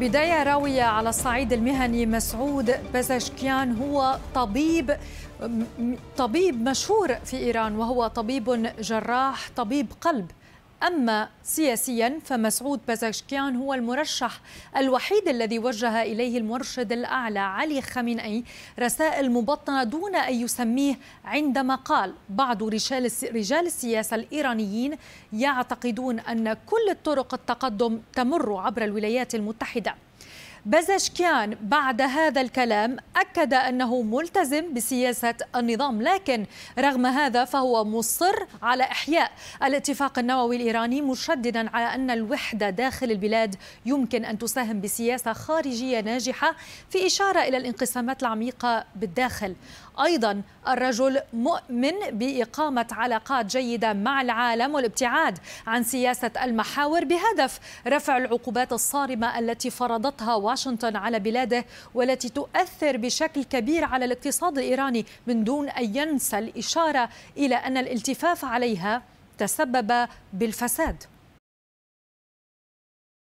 بداية راوية على الصعيد المهني مسعود بزشكيان هو طبيب طبيب مشهور في إيران وهو طبيب جراح طبيب قلب أما سياسيا فمسعود بازاشكيان هو المرشح الوحيد الذي وجه إليه المرشد الأعلى علي خامنئي رسائل مبطنة دون أن يسميه عندما قال بعض رجال السياسة الإيرانيين يعتقدون أن كل الطرق التقدم تمر عبر الولايات المتحدة بزشكيان بعد هذا الكلام أكد أنه ملتزم بسياسة النظام لكن رغم هذا فهو مصر على إحياء الاتفاق النووي الإيراني مشددا على أن الوحدة داخل البلاد يمكن أن تساهم بسياسة خارجية ناجحة في إشارة إلى الانقسامات العميقة بالداخل أيضا الرجل مؤمن بإقامة علاقات جيدة مع العالم والابتعاد عن سياسة المحاور بهدف رفع العقوبات الصارمة التي فرضتها واشنطن على بلاده والتي تؤثر بشكل كبير على الاقتصاد الإيراني من دون أن ينسى الإشارة إلى أن الالتفاف عليها تسبب بالفساد